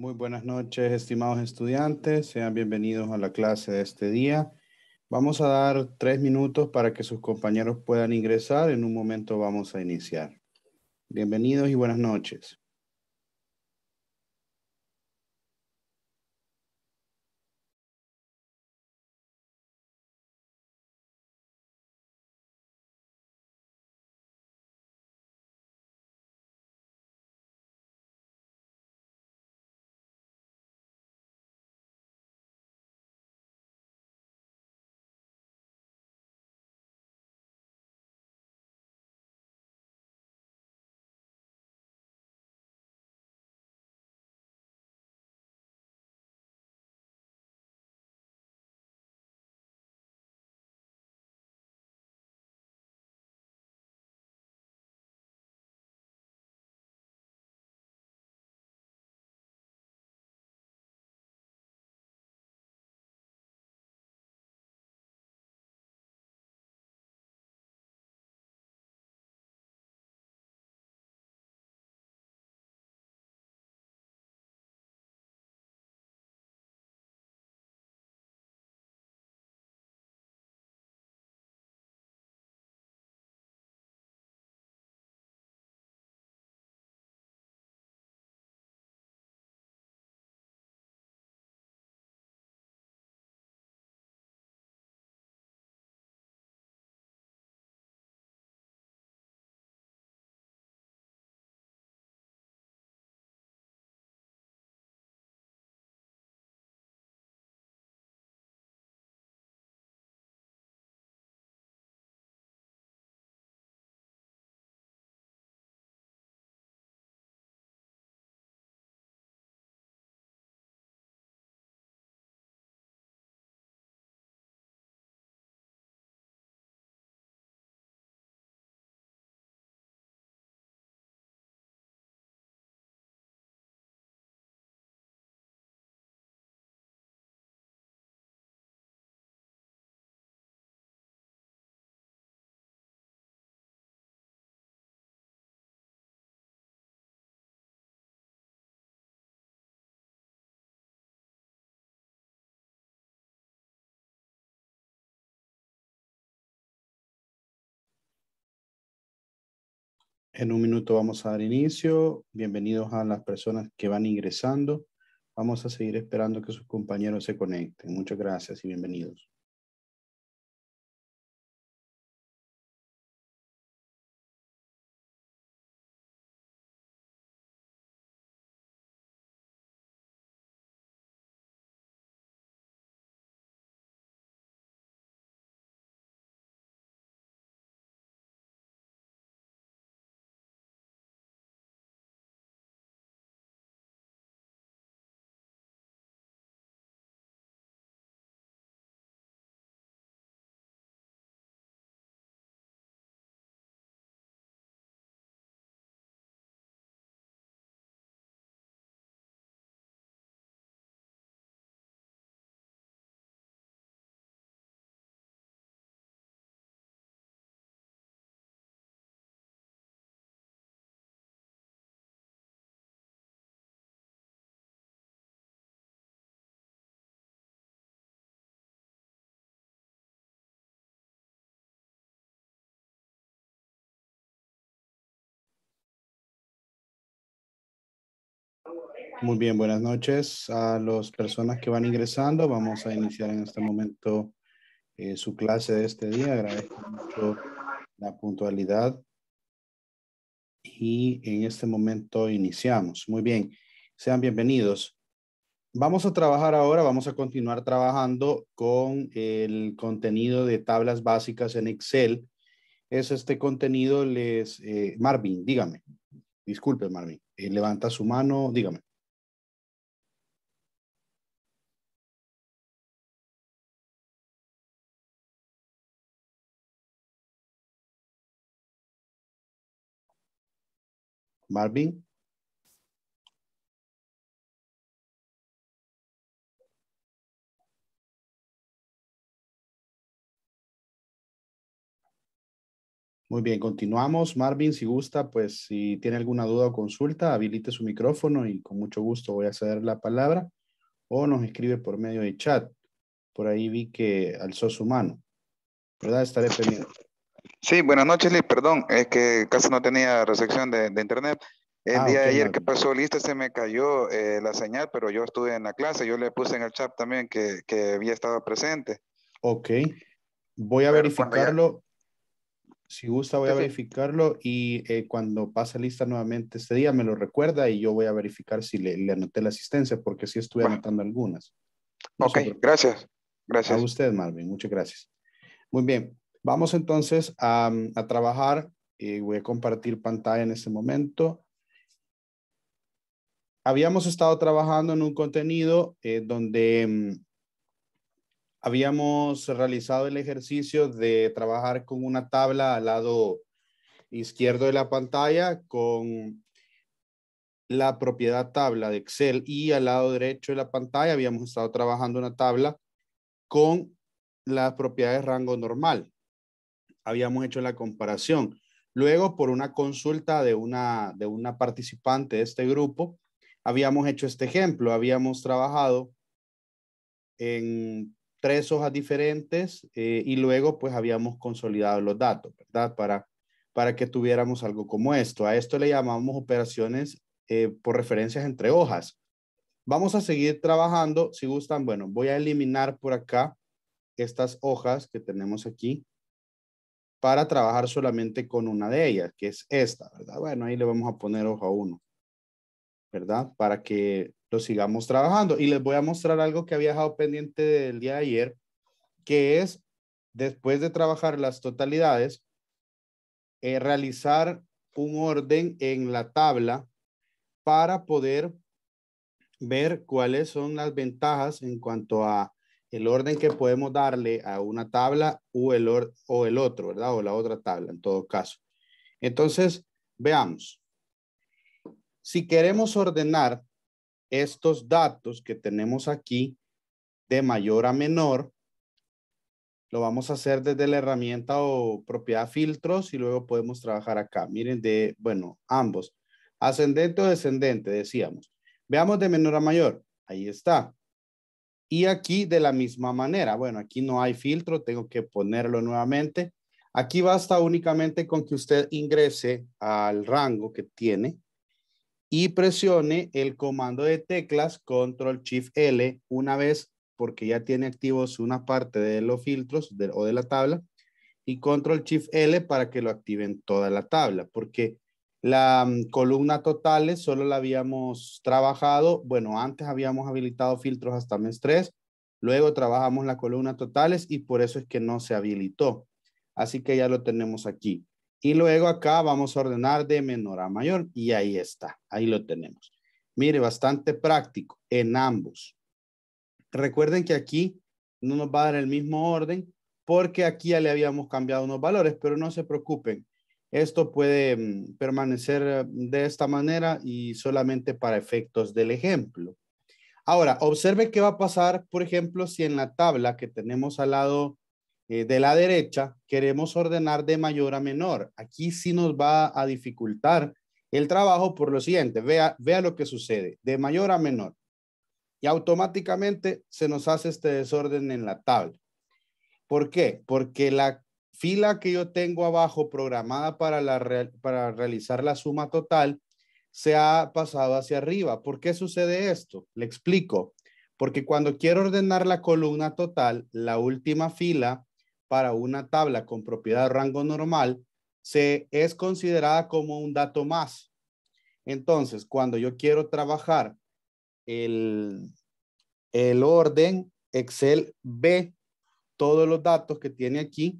Muy buenas noches, estimados estudiantes. Sean bienvenidos a la clase de este día. Vamos a dar tres minutos para que sus compañeros puedan ingresar. En un momento vamos a iniciar. Bienvenidos y buenas noches. En un minuto vamos a dar inicio. Bienvenidos a las personas que van ingresando. Vamos a seguir esperando que sus compañeros se conecten. Muchas gracias y bienvenidos. Muy bien, buenas noches a las personas que van ingresando. Vamos a iniciar en este momento eh, su clase de este día. Agradezco mucho la puntualidad. Y en este momento iniciamos. Muy bien, sean bienvenidos. Vamos a trabajar ahora, vamos a continuar trabajando con el contenido de tablas básicas en Excel. Es este contenido, les... Eh, Marvin, dígame. Disculpe, Marvin. Eh, levanta su mano, dígame. Marvin. Muy bien, continuamos. Marvin, si gusta, pues si tiene alguna duda o consulta, habilite su micrófono y con mucho gusto voy a ceder la palabra o nos escribe por medio de chat. Por ahí vi que alzó su mano. ¿Verdad? Estaré pendiente. Sí, buenas noches, Liz. Perdón, es que casi no tenía recepción de, internet. El ah, día de ayer que pasó lista se me cayó eh, la señal, pero yo estuve en la clase. Yo le puse en el chat también que, que había estado presente. Ok. Voy a verificarlo. Si gusta, voy a verificarlo y eh, cuando pase lista nuevamente este día me lo recuerda y yo voy a verificar si le, anoté la asistencia, porque sí estuve anotando algunas. ok, gracias. Gracias. A usted, Marvin. Muchas gracias. Muy bien. Vamos entonces mm, a, trabajar y voy a compartir pantalla en este momento. Habíamos estado trabajando en un contenido eh, donde mm, habíamos realizado el ejercicio de trabajar con una tabla al lado izquierdo de la pantalla con la propiedad tabla de Excel y al lado derecho de la pantalla habíamos estado trabajando una tabla con las propiedades rango normal habíamos hecho la comparación. Luego, por una consulta de una, de una participante de este grupo, habíamos hecho este ejemplo. Habíamos trabajado en tres hojas diferentes eh, y luego pues habíamos consolidado los datos, ¿verdad? Para, para que tuviéramos algo como esto. A esto le llamamos operaciones eh, por referencias entre hojas. Vamos a seguir trabajando. Si gustan, bueno, voy a eliminar por acá estas hojas que tenemos aquí para trabajar solamente con una de ellas, que es esta, ¿verdad? Bueno, ahí le vamos a poner hoja 1, ¿verdad? Para que lo sigamos trabajando. Y les voy a mostrar algo que había dejado pendiente del día de ayer, que es, después de trabajar las totalidades, eh, realizar un orden en la tabla para poder ver cuáles son las ventajas en cuanto a el orden que podemos darle a una tabla o el, o el otro, ¿verdad? O la otra tabla, en todo caso. Entonces, veamos. Si queremos ordenar estos datos que tenemos aquí de mayor a menor, lo vamos a hacer desde la herramienta o propiedad filtros y luego podemos trabajar acá. Miren de, bueno, ambos. Ascendente o descendente, decíamos. Veamos de menor a mayor. Ahí está. Y aquí de la misma manera, bueno, aquí no hay filtro, tengo que ponerlo nuevamente. Aquí basta únicamente con que usted ingrese al rango que tiene y presione el comando de teclas Control Shift L una vez porque ya tiene activos una parte de los filtros de, o de la tabla y Control Shift L para que lo activen toda la tabla porque la mm, columna totales solo la habíamos trabajado, bueno, antes habíamos habilitado filtros hasta mes 3, luego trabajamos la columna totales y por eso es que no se habilitó. Así que ya lo tenemos aquí. Y luego acá vamos a ordenar de menor a mayor y ahí está, ahí lo tenemos. Mire, bastante práctico en ambos. Recuerden que aquí no nos va a dar el mismo orden porque aquí ya le habíamos cambiado unos valores, pero no se preocupen esto puede mm, permanecer de esta manera y solamente para efectos del ejemplo. Ahora, observe qué va a pasar, por ejemplo, si en la tabla que tenemos al lado eh, de la derecha queremos ordenar de mayor a menor. Aquí sí nos va a dificultar el trabajo por lo siguiente. Vea, vea lo que sucede, de mayor a menor. Y automáticamente se nos hace este desorden en la tabla. ¿Por qué? Porque la fila que yo tengo abajo programada para, realizar la suma total se ha pasado hacia arriba. ¿Por qué sucede esto? Le explico. Porque cuando quiero ordenar la columna total, la última fila para una tabla con propiedad rango normal se es considerada como un dato más. Entonces, cuando yo quiero trabajar el, el orden, Excel ve todos los datos que tiene aquí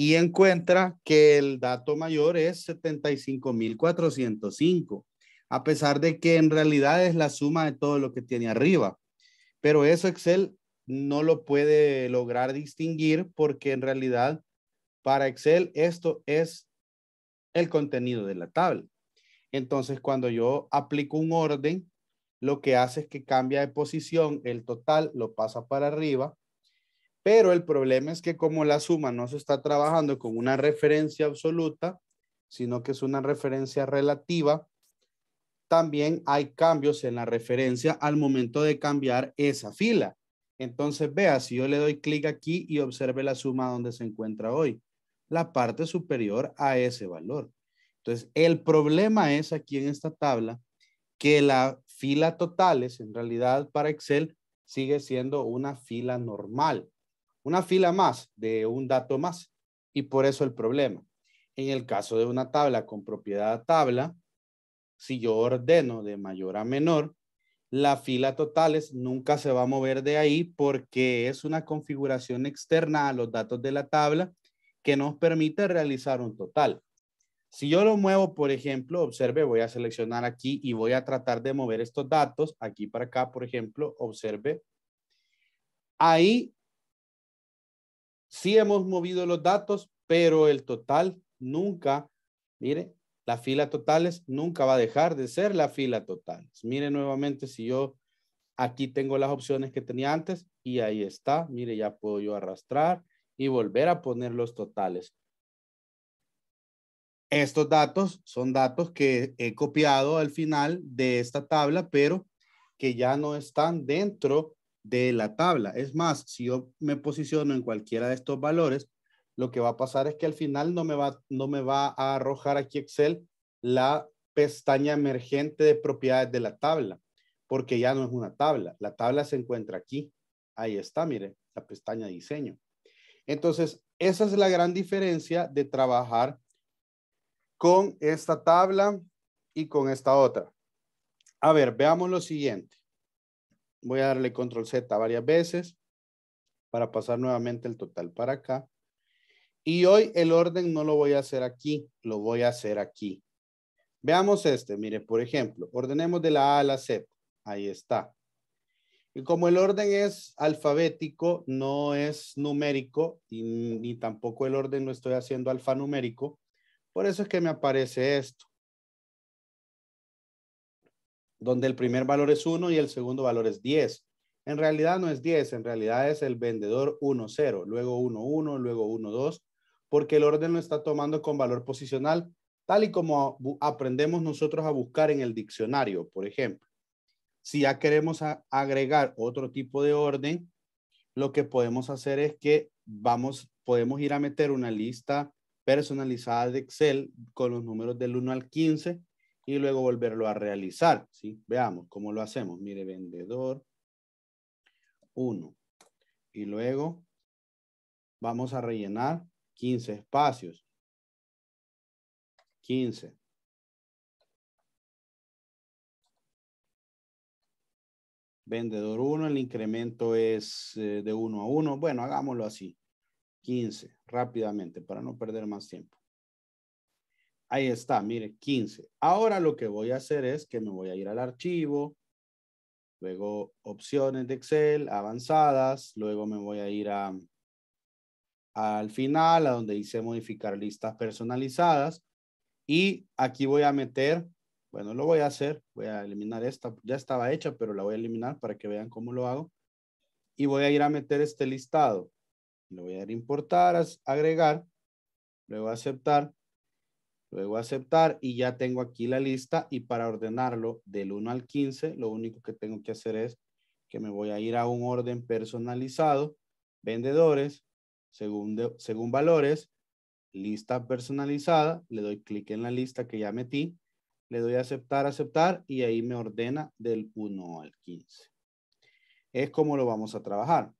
y encuentra que el dato mayor es 75.405, a pesar de que en realidad es la suma de todo lo que tiene arriba. Pero eso Excel no lo puede lograr distinguir porque en realidad para Excel esto es el contenido de la tabla. Entonces, cuando yo aplico un orden, lo que hace es que cambia de posición el total, lo pasa para arriba pero el problema es que como la suma no se está trabajando con una referencia absoluta, sino que es una referencia relativa, también hay cambios en la referencia al momento de cambiar esa fila. Entonces, vea, si yo le doy clic aquí y observe la suma donde se encuentra hoy, la parte superior a ese valor. Entonces, el problema es aquí en esta tabla que la fila totales, en realidad para Excel, sigue siendo una fila normal una fila más de un dato más y por eso el problema. En el caso de una tabla con propiedad tabla, si yo ordeno de mayor a menor, la fila totales nunca se va a mover de ahí porque es una configuración externa a los datos de la tabla que nos permite realizar un total. Si yo lo muevo, por ejemplo, observe, voy a seleccionar aquí y voy a tratar de mover estos datos aquí para acá, por ejemplo, observe. Ahí Sí hemos movido los datos, pero el total nunca, mire, la fila totales nunca va a dejar de ser la fila totales. Mire nuevamente si yo aquí tengo las opciones que tenía antes y ahí está. Mire, ya puedo yo arrastrar y volver a poner los totales. Estos datos son datos que he copiado al final de esta tabla, pero que ya no están dentro de la tabla. Es más, si yo me posiciono en cualquiera de estos valores, lo que va a pasar es que al final no me va, no me va a arrojar aquí Excel la pestaña emergente de propiedades de la tabla, porque ya no es una tabla. La tabla se encuentra aquí. Ahí está, mire, la pestaña diseño. Entonces, esa es la gran diferencia de trabajar con esta tabla y con esta otra. A ver, veamos lo siguiente voy a darle control Z varias veces para pasar nuevamente el total para acá. Y hoy el orden no lo voy a hacer aquí, lo voy a hacer aquí. Veamos este, mire, por ejemplo, ordenemos de la A a la Z. Ahí está. Y como el orden es alfabético, no es numérico y ni tampoco el orden lo estoy haciendo alfanumérico, por eso es que me aparece esto donde el primer valor es 1 y el segundo valor es 10. En realidad no es 10, en realidad es el vendedor 1, 0, luego 1, 1, luego 1, 2, porque el orden lo está tomando con valor posicional, tal y como aprendemos nosotros a buscar en el diccionario, por ejemplo. Si ya queremos agregar otro tipo de orden, lo que podemos hacer es que vamos, podemos ir a meter una lista personalizada de Excel con los números del 1 al 15 y luego volverlo a realizar. Veamos cómo lo hacemos. Mire, vendedor 1. Y luego vamos a rellenar 15 espacios. 15. Vendedor 1, el incremento es eh, de 1 a 1. Bueno, hagámoslo así. 15, rápidamente, para no perder más tiempo. Ahí está, mire, 15. Ahora lo que voy a hacer es que me voy a ir al archivo, luego opciones de Excel, avanzadas, luego me voy a ir a, al final, a donde dice modificar listas personalizadas. Y aquí voy a meter, bueno, lo voy a hacer, voy a eliminar esta, ya estaba hecha, pero la voy a eliminar para que vean cómo lo hago. Y voy a ir a meter este listado. Lo voy a ir importar, agregar, luego aceptar luego aceptar y ya tengo aquí la lista y para ordenarlo del 1 al 15, lo único que tengo que hacer es que me voy a ir a un orden personalizado, vendedores, según, según valores, lista personalizada, le doy clic en la lista que ya metí, le doy a aceptar, aceptar y ahí me ordena del 1 al 15. Es como lo vamos a trabajar.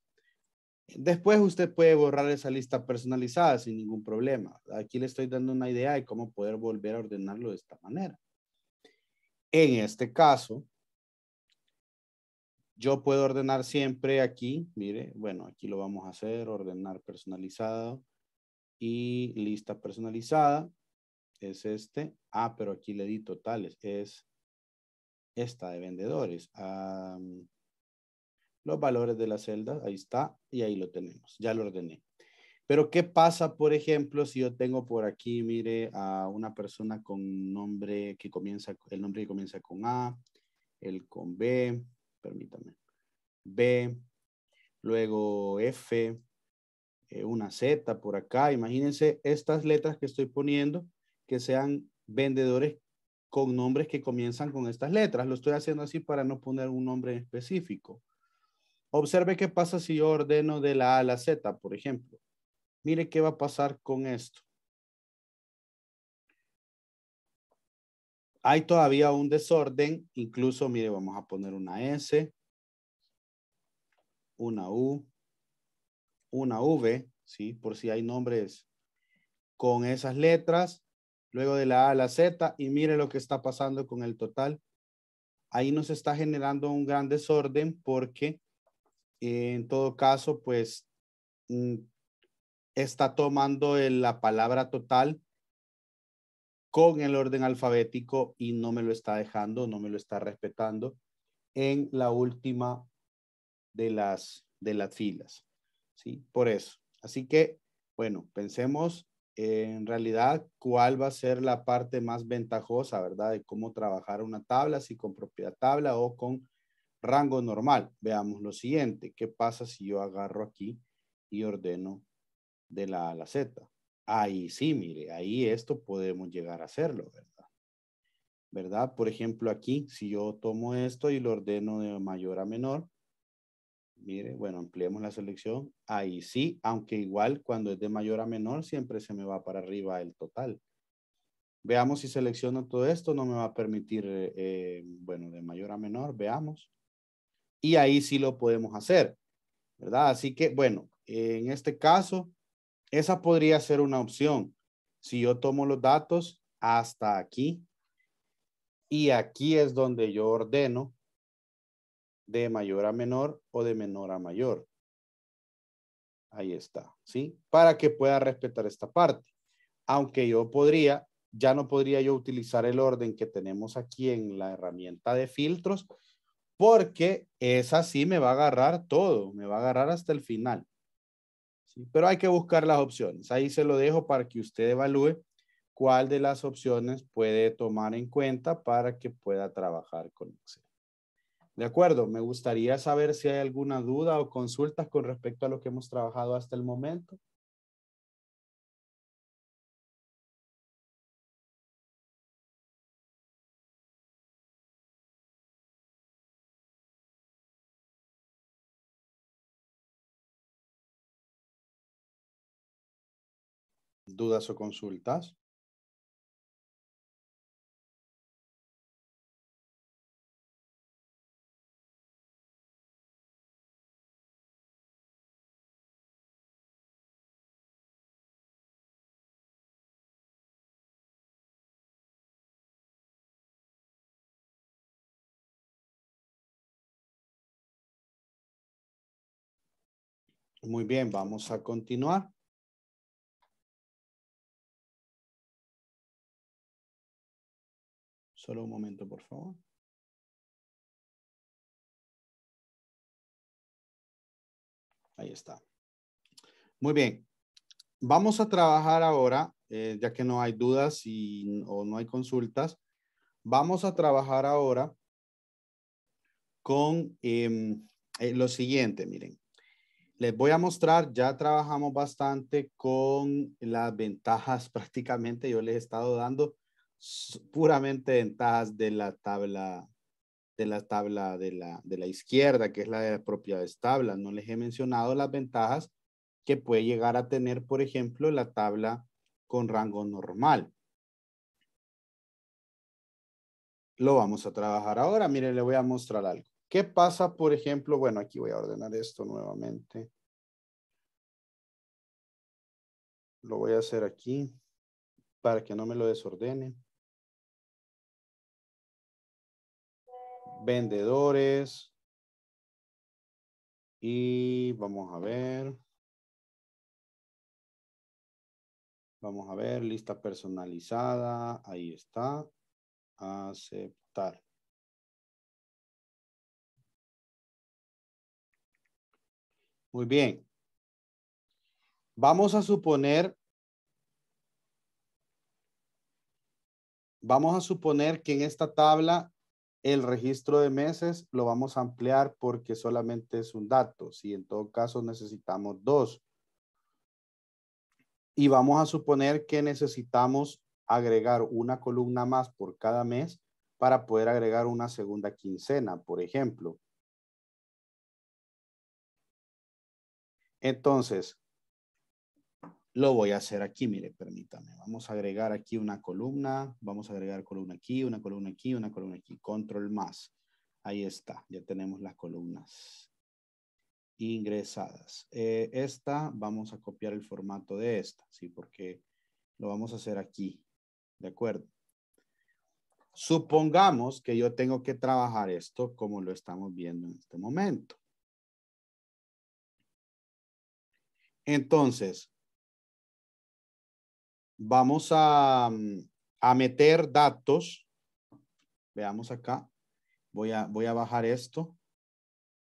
Después usted puede borrar esa lista personalizada sin ningún problema. Aquí le estoy dando una idea de cómo poder volver a ordenarlo de esta manera. En este caso, yo puedo ordenar siempre aquí, mire, bueno, aquí lo vamos a hacer, ordenar personalizado y lista personalizada. Es este. Ah, pero aquí le di totales. Es esta de vendedores. Ah, los valores de la celda, ahí está, y ahí lo tenemos, ya lo ordené. Pero ¿qué pasa, por ejemplo, si yo tengo por aquí, mire, a una persona con nombre que comienza, el nombre que comienza con A, el con B, permítame, B, luego F, eh, una Z por acá. Imagínense estas letras que estoy poniendo que sean vendedores con nombres que comienzan con estas letras. Lo estoy haciendo así para no poner un nombre específico. Observe qué pasa si yo ordeno de la A a la Z, por ejemplo. Mire qué va a pasar con esto. Hay todavía un desorden, incluso, mire, vamos a poner una S, una U, una V, ¿sí? Por si hay nombres con esas letras, luego de la A a la Z, y mire lo que está pasando con el total. Ahí nos está generando un gran desorden porque en todo caso, pues mm, está tomando la palabra total con el orden alfabético y no me lo está dejando, no me lo está respetando en la última de las, de las filas. ¿sí? Por eso. Así que, bueno, pensemos en realidad cuál va a ser la parte más ventajosa, ¿verdad? De cómo trabajar una tabla, si con propiedad tabla o con rango normal. Veamos lo siguiente. ¿Qué pasa si yo agarro aquí y ordeno de la A la Z? Ahí sí, mire, ahí esto podemos llegar a hacerlo, ¿verdad? ¿Verdad? Por ejemplo, aquí, si yo tomo esto y lo ordeno de mayor a menor, mire, bueno, ampliemos la selección. Ahí sí, aunque igual cuando es de mayor a menor, siempre se me va para arriba el total. Veamos si selecciono todo esto, no me va a permitir, eh, eh, bueno, de mayor a menor, veamos y ahí sí lo podemos hacer, ¿verdad? Así que, bueno, en este caso, esa podría ser una opción. Si yo tomo los datos hasta aquí y aquí es donde yo ordeno de mayor a menor o de menor a mayor. Ahí está, ¿sí? Para que pueda respetar esta parte. Aunque yo podría, ya no podría yo utilizar el orden que tenemos aquí en la herramienta de filtros, porque esa sí me va a agarrar todo, me va a agarrar hasta el final. Pero hay que buscar las opciones. Ahí se lo dejo para que usted evalúe cuál de las opciones puede tomar en cuenta para que pueda trabajar con Excel. De acuerdo, me gustaría saber si hay alguna duda o consultas con respecto a lo que hemos trabajado hasta el momento. dudas o consultas? Muy bien, vamos a continuar. Solo un momento, por favor. Ahí está. Muy bien. Vamos a trabajar ahora, eh, ya que no hay dudas y, o no hay consultas, vamos a trabajar ahora con em, eh, lo siguiente, miren. Les voy a mostrar, ya trabajamos bastante con las ventajas prácticamente, yo les he estado dando puramente ventajas de la tabla de la tabla de la, de la izquierda, que es la de las propiedades tabla. No les he mencionado las ventajas que puede llegar a tener, por ejemplo, la tabla con rango normal. Lo vamos a trabajar ahora. mire le voy a mostrar algo. ¿Qué pasa, por ejemplo? Bueno, aquí voy a ordenar esto nuevamente. Lo voy a hacer aquí para que no me lo desordene. vendedores. Y vamos a ver. Vamos a ver, lista personalizada. Ahí está. Aceptar. Muy bien. Vamos a suponer vamos a suponer que en esta tabla el registro de meses lo vamos a ampliar porque solamente es un dato. Si en todo caso necesitamos dos. Y vamos a suponer que necesitamos agregar una columna más por cada mes para poder agregar una segunda quincena, por ejemplo. Entonces, lo voy a hacer aquí, mire, permítame. Vamos a agregar aquí una columna, vamos a agregar columna aquí, una columna aquí, una columna aquí. Control más. Ahí está, ya tenemos las columnas ingresadas. Eh, esta, vamos a copiar el formato de esta, ¿sí? Porque lo vamos a hacer aquí, ¿de acuerdo? Supongamos que yo tengo que trabajar esto como lo estamos viendo en este momento. Entonces, vamos a, meter datos. Veamos acá. Voy a, voy a bajar esto.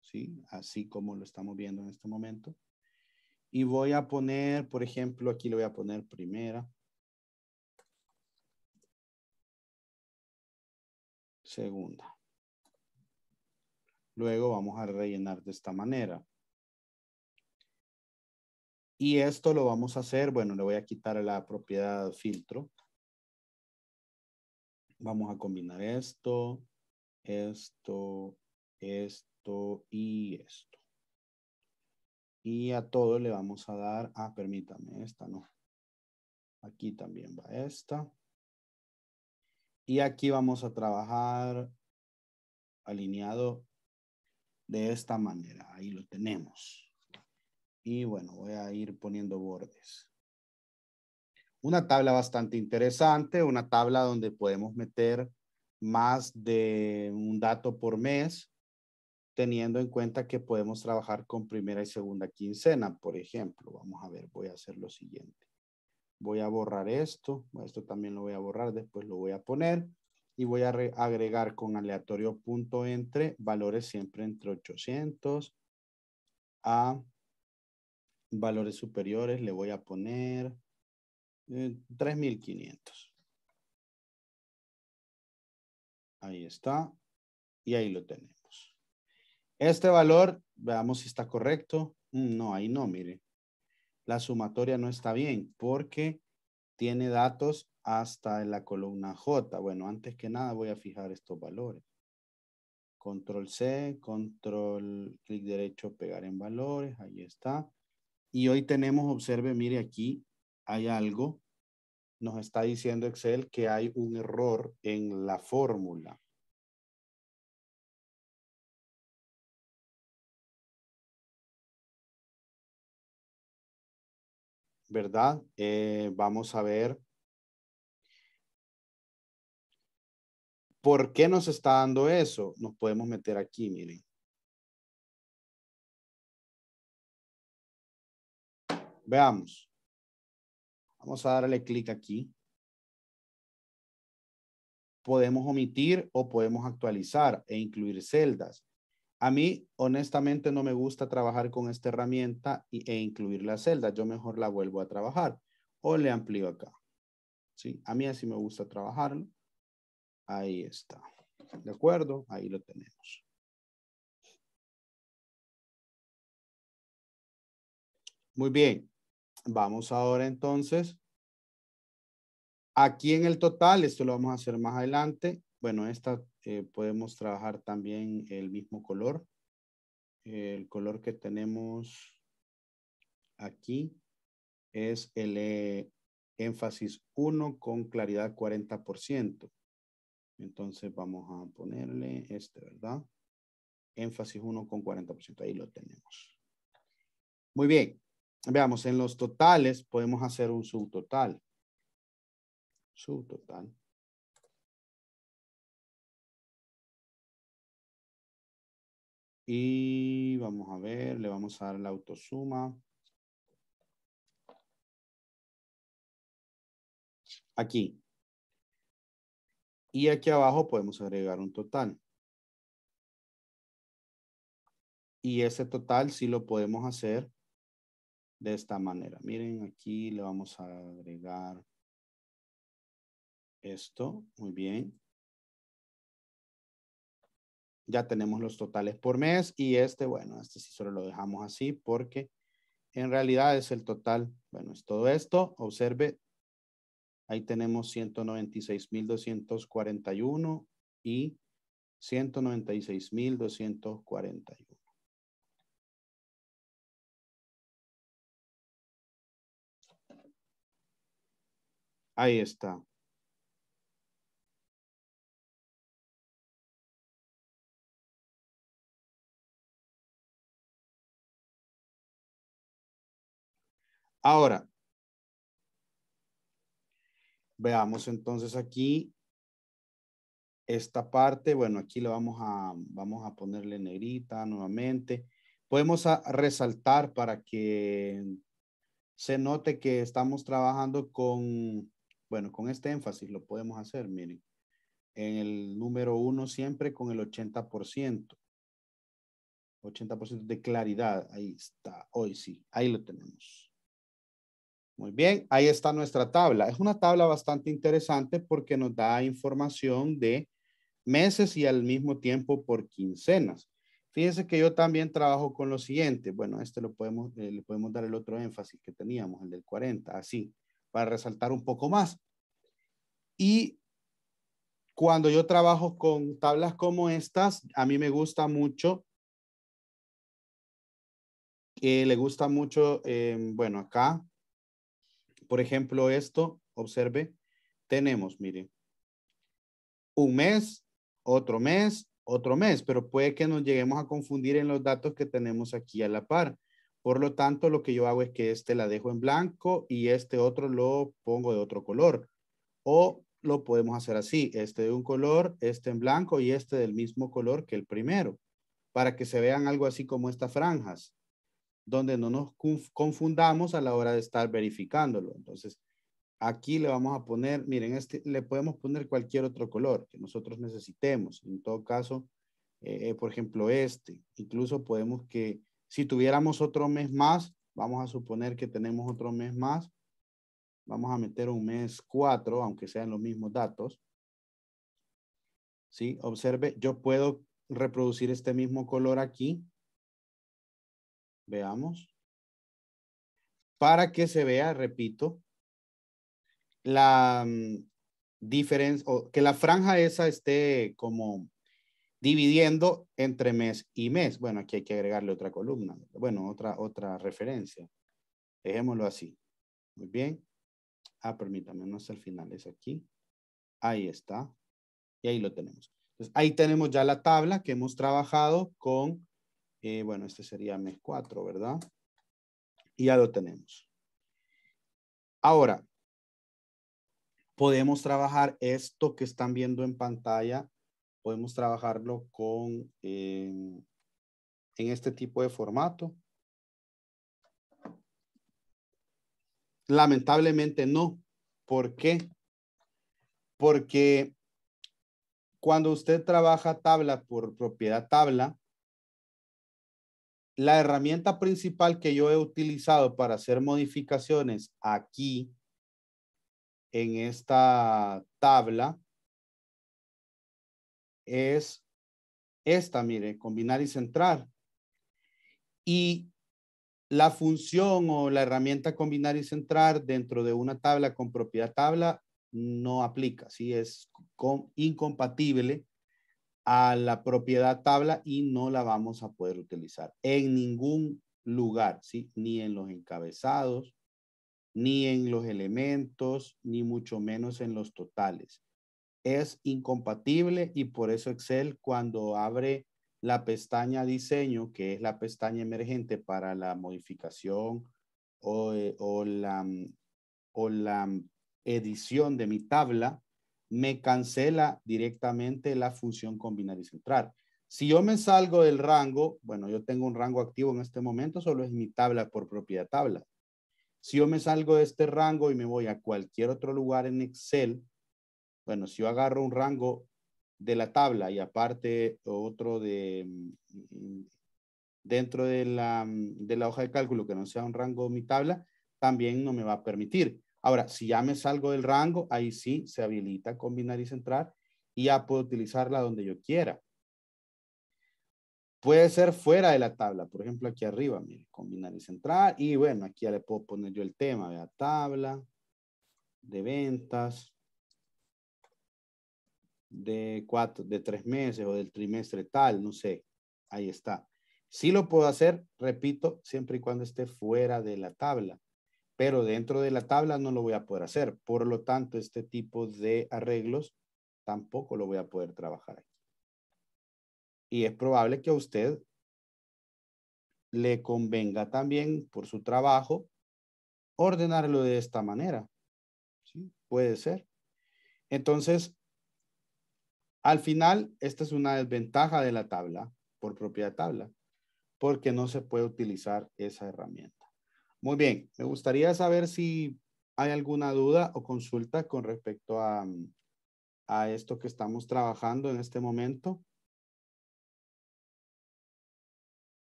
¿sí? Así como lo estamos viendo en este momento. Y voy a poner, por ejemplo, aquí le voy a poner primera. Segunda. Luego vamos a rellenar de esta manera. Y esto lo vamos a hacer, bueno, le voy a quitar la propiedad filtro. Vamos a combinar esto, esto, esto y esto. Y a todo le vamos a dar, ah, permítame, esta no. Aquí también va esta. Y aquí vamos a trabajar alineado de esta manera. Ahí lo tenemos y bueno, voy a ir poniendo bordes. Una tabla bastante interesante, una tabla donde podemos meter más de un dato por mes, teniendo en cuenta que podemos trabajar con primera y segunda quincena, por ejemplo. Vamos a ver, voy a hacer lo siguiente. Voy a borrar esto, esto también lo voy a borrar, después lo voy a poner y voy a agregar con aleatorio punto entre valores siempre entre 800 a valores superiores le voy a poner 3500. Eh, ahí está. Y ahí lo tenemos. Este valor, veamos si está correcto. No, ahí no, mire. La sumatoria no está bien porque tiene datos hasta en la columna J. Bueno, antes que nada voy a fijar estos valores. Control C, control clic derecho, pegar en valores. Ahí está. Y hoy tenemos, observe, mire aquí, hay algo, nos está diciendo Excel que hay un error en la fórmula. ¿Verdad? Eh, vamos a ver. ¿Por qué nos está dando eso? Nos podemos meter aquí, miren. Veamos. Vamos a darle clic aquí. Podemos omitir o podemos actualizar e incluir celdas. A mí, honestamente, no me gusta trabajar con esta herramienta e incluir la celda. Yo mejor la vuelvo a trabajar o le amplío acá. ¿Sí? A mí así me gusta trabajarlo. Ahí está. ¿De acuerdo? Ahí lo tenemos. Muy bien. Vamos ahora entonces. Aquí en el total, esto lo vamos a hacer más adelante. Bueno, esta eh, podemos trabajar también el mismo color. El color que tenemos aquí es el eh, énfasis 1 con claridad 40%. Entonces vamos a ponerle este, ¿verdad? Énfasis 1 con 40%. Ahí lo tenemos. Muy bien veamos, en los totales podemos hacer un subtotal. Subtotal. Y vamos a ver, le vamos a dar la autosuma. Aquí. Y aquí abajo podemos agregar un total. Y ese total sí lo podemos hacer de esta manera. Miren, aquí le vamos a agregar esto. Muy bien. Ya tenemos los totales por mes y este, bueno, este sí solo lo dejamos así porque en realidad es el total. Bueno, es todo esto. Observe, ahí tenemos 196,241 y 196,241. Ahí está. Ahora, veamos entonces aquí esta parte. Bueno, aquí le vamos a, vamos a ponerle negrita nuevamente. Podemos resaltar para que se note que estamos trabajando con bueno, con este énfasis lo podemos hacer, miren. En el número uno siempre con el 80%. 80% de claridad. Ahí está. Hoy sí. Ahí lo tenemos. Muy bien. Ahí está nuestra tabla. Es una tabla bastante interesante porque nos da información de meses y al mismo tiempo por quincenas. Fíjense que yo también trabajo con lo siguiente. Bueno, este lo podemos, eh, le podemos dar el otro énfasis que teníamos, el del 40, así para resaltar un poco más. Y cuando yo trabajo con tablas como estas, a mí me gusta mucho, le gusta mucho, em, bueno, acá, por ejemplo, esto, observe, tenemos, mire, un mes, otro mes, otro mes, pero puede que nos lleguemos a confundir en los datos que tenemos aquí a la par. Por lo tanto, lo que yo hago es que este la dejo en blanco y este otro lo pongo de otro color. O lo podemos hacer así, este de un color, este en blanco y este del mismo color que el primero, para que se vean algo así como estas franjas, donde no nos confundamos a la hora de estar verificándolo. Entonces, aquí le vamos a poner, miren, este le podemos poner cualquier otro color que nosotros necesitemos. En todo caso, eh, eh, por ejemplo, este. Incluso podemos que si tuviéramos otro mes más, vamos a suponer que tenemos otro mes más. Vamos a meter un mes 4, aunque sean los mismos datos. ¿Sí? Observe, yo puedo reproducir este mismo color aquí. Veamos. Para que se vea, repito, la mm, diferencia, o que la franja esa esté como dividiendo entre mes y mes. Bueno, aquí hay que agregarle otra columna, bueno, otra, otra referencia. Dejémoslo así. Muy bien. Ah, permítanme, no es el final, es aquí. Ahí está. Y ahí lo tenemos. Entonces, ahí tenemos ya la tabla que hemos trabajado con, eh, bueno, este sería mes 4, ¿verdad? Y ya lo tenemos. Ahora, podemos trabajar esto que están viendo en pantalla podemos trabajarlo con em, en este tipo de formato. Lamentablemente no. ¿Por qué? Porque cuando usted trabaja tabla por propiedad tabla, la herramienta principal que yo he utilizado para hacer modificaciones aquí en esta tabla es esta, mire, combinar y centrar. Y la función o la herramienta combinar y centrar dentro de una tabla con propiedad tabla no aplica, si es incompatible a la propiedad tabla y no la vamos a poder utilizar en ningún lugar, ¿sí? ni en los encabezados, ni en los elementos, ni mucho menos en los totales es incompatible y por eso Excel cuando abre la pestaña diseño, que es la pestaña emergente para la modificación o, eh, mm, o, la, edición de mi tabla, me cancela directamente la función combinar y centrar. Si yo me salgo del rango, bueno, yo tengo un rango activo en este momento, solo es mi tabla por propiedad tabla. Si yo me salgo de este rango y me voy a cualquier otro lugar en Excel, bueno, si yo agarro un rango de la tabla y aparte otro de mm, mm, dentro mm, de la, hoja de cálculo que no sea un rango mi tabla, también no me va a permitir. Ahora, si ya me salgo del rango, ahí sí se habilita combinar y centrar y ya puedo utilizarla donde yo quiera. Puede ser fuera de la tabla, por ejemplo, aquí arriba, mire, combinar y centrar. Y bueno, aquí ya le puedo poner yo el tema, la tabla de ventas de cuatro, de tres meses o del trimestre tal, no sé. Ahí está. Sí lo puedo hacer, repito, siempre y cuando esté fuera de la tabla, pero dentro de la tabla no lo voy a poder hacer. Por lo tanto, este tipo de arreglos tampoco lo voy a poder trabajar aquí. Y es probable que a usted le convenga también por su trabajo ordenarlo de esta manera. Puede ser. Entonces, al final, esta es una desventaja de la tabla, por propia tabla, porque no se puede utilizar esa herramienta. Muy bien, me gustaría saber si hay alguna duda o consulta con respecto a, a esto que estamos trabajando en este momento.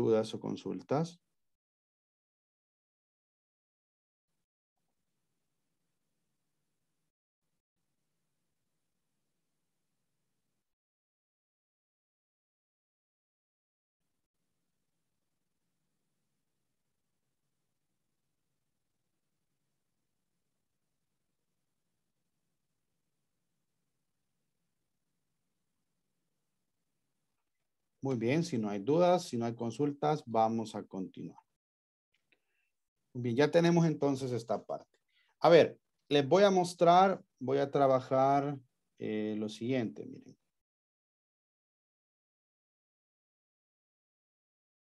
dudas o consultas. Muy bien, si no hay dudas, si no hay consultas, vamos a continuar. Bien, ya tenemos entonces esta parte. A ver, les voy a mostrar, voy a trabajar eh, lo siguiente, miren.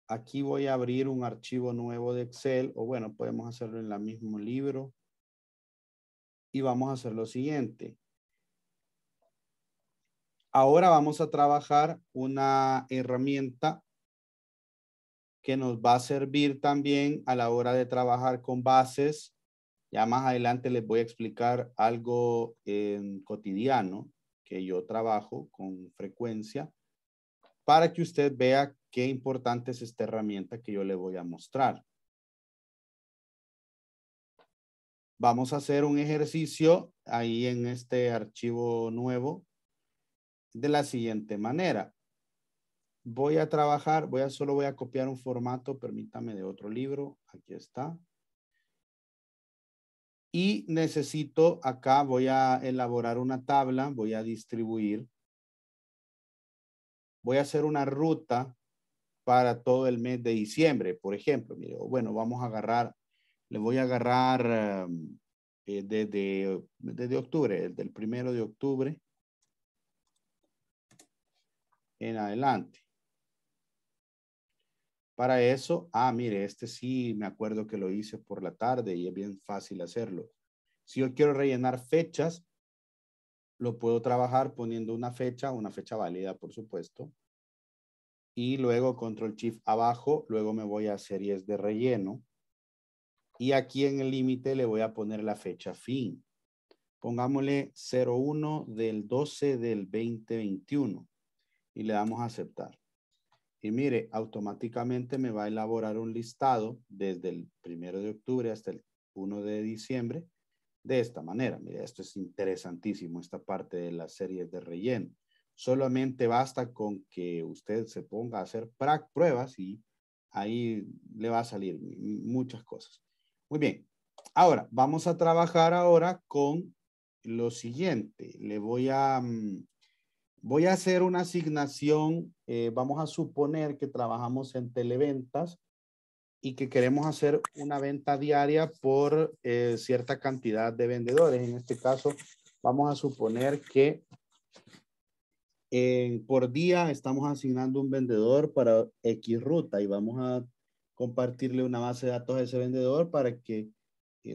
Aquí voy a abrir un archivo nuevo de Excel, o bueno, podemos hacerlo en el mismo libro. Y vamos a hacer lo siguiente. Ahora vamos a trabajar una herramienta que nos va a servir también a la hora de trabajar con bases. Ya más adelante les voy a explicar algo en eh, cotidiano que yo trabajo con frecuencia para que usted vea qué importante es esta herramienta que yo le voy a mostrar. Vamos a hacer un ejercicio ahí en este archivo nuevo de la siguiente manera. Voy a trabajar, voy a solo voy a copiar un formato, permítame, de otro libro. Aquí está. Y necesito, acá voy a elaborar una tabla, voy a distribuir. Voy a hacer una ruta para todo el mes de diciembre, por ejemplo. Mire, bueno, vamos a agarrar, le voy a agarrar eh, desde, octubre, el el primero de octubre en adelante. Para eso, ah, mire, este sí me acuerdo que lo hice por la tarde y es bien fácil hacerlo. Si yo quiero rellenar fechas, lo puedo trabajar poniendo una fecha, una fecha válida, por supuesto. Y luego control shift abajo, luego me voy a series de relleno. Y aquí en el límite le voy a poner la fecha fin. Pongámosle 01 del 12 del 2021 y le damos a aceptar. Y mire, automáticamente me va a elaborar un listado desde el primero de octubre hasta el 1 de diciembre de esta manera. Mire, esto es interesantísimo, esta parte de las series de relleno. Solamente basta con que usted se ponga a hacer pruebas y ahí le va a salir muchas cosas. Muy bien. Ahora, vamos a trabajar ahora con lo siguiente. Le voy a, mm, Voy a hacer una asignación, eh, vamos a suponer que trabajamos en televentas y que queremos hacer una venta diaria por eh, cierta cantidad de vendedores. En este caso, vamos a suponer que eh, por día estamos asignando un vendedor para X ruta y vamos a compartirle una base de datos a ese vendedor para que,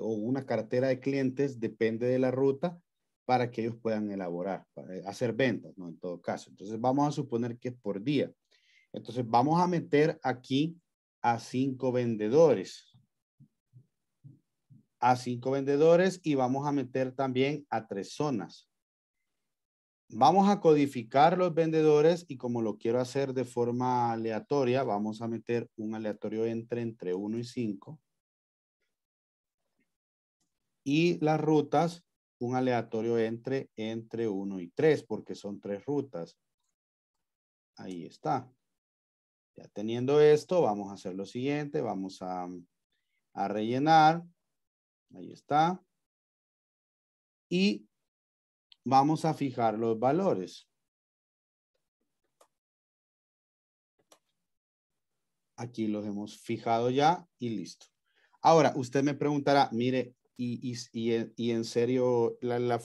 o una cartera de clientes, depende de la ruta, para que ellos puedan elaborar, hacer ventas, ¿no? En todo caso. Entonces vamos a suponer que es por día. Entonces vamos a meter aquí a cinco vendedores. A cinco vendedores y vamos a meter también a tres zonas. Vamos a codificar los vendedores y como lo quiero hacer de forma aleatoria, vamos a meter un aleatorio entre entre 1 y 5. Y las rutas un aleatorio entre, entre 1 y 3, porque son tres rutas. Ahí está. Ya teniendo esto, vamos a hacer lo siguiente. Vamos a, a rellenar. Ahí está. Y vamos a fijar los valores. Aquí los hemos fijado ya y listo. Ahora, usted me preguntará, mire, y, y, y, en serio la, aleatoria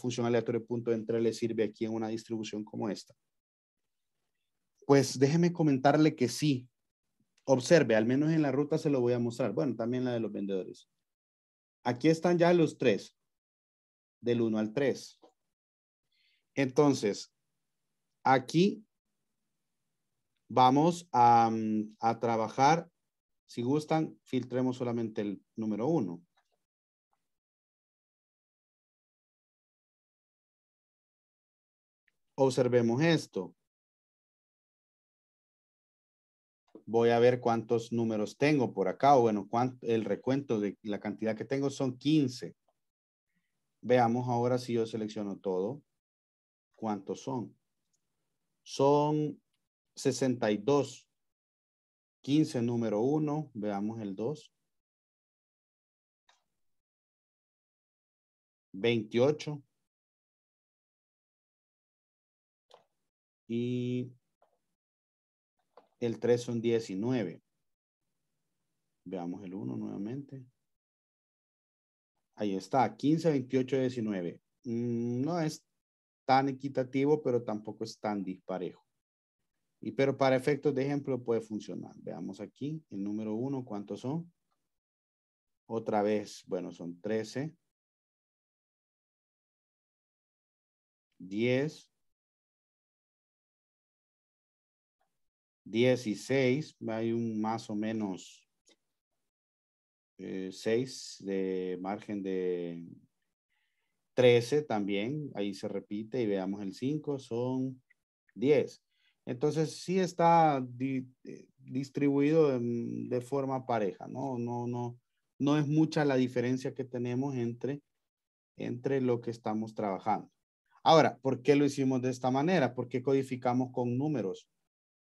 función entre le sirve aquí en una distribución como esta? Pues déjeme comentarle que sí. Observe, al menos en la ruta se lo voy a mostrar. Bueno, también la de los vendedores. Aquí están ya los tres, del 1 al 3. Entonces, aquí vamos a, mm, a, trabajar, si gustan, filtremos solamente el número 1. Observemos esto. Voy a ver cuántos números tengo por acá. Bueno, el recuento de la cantidad que tengo son 15. Veamos ahora si yo selecciono todo. ¿Cuántos son? Son 62. 15 número 1. Veamos el 2. 28. y el 3 son 19. Veamos el 1 nuevamente. Ahí está, 15, 28, 19. No es tan equitativo, pero tampoco es tan disparejo. pero para efectos de ejemplo puede funcionar. Veamos aquí el número 1, ¿cuántos son? Otra vez, bueno, son 13. 10. 16, hay un más o menos 6 eh, de margen de 13 también, ahí se repite y veamos el 5, son 10. Entonces sí está eh, distribuido de, forma pareja, ¿no? No, no, no es mucha la diferencia que tenemos entre, entre lo que estamos trabajando. Ahora, ¿por qué lo hicimos de esta manera? ¿Por qué codificamos con números?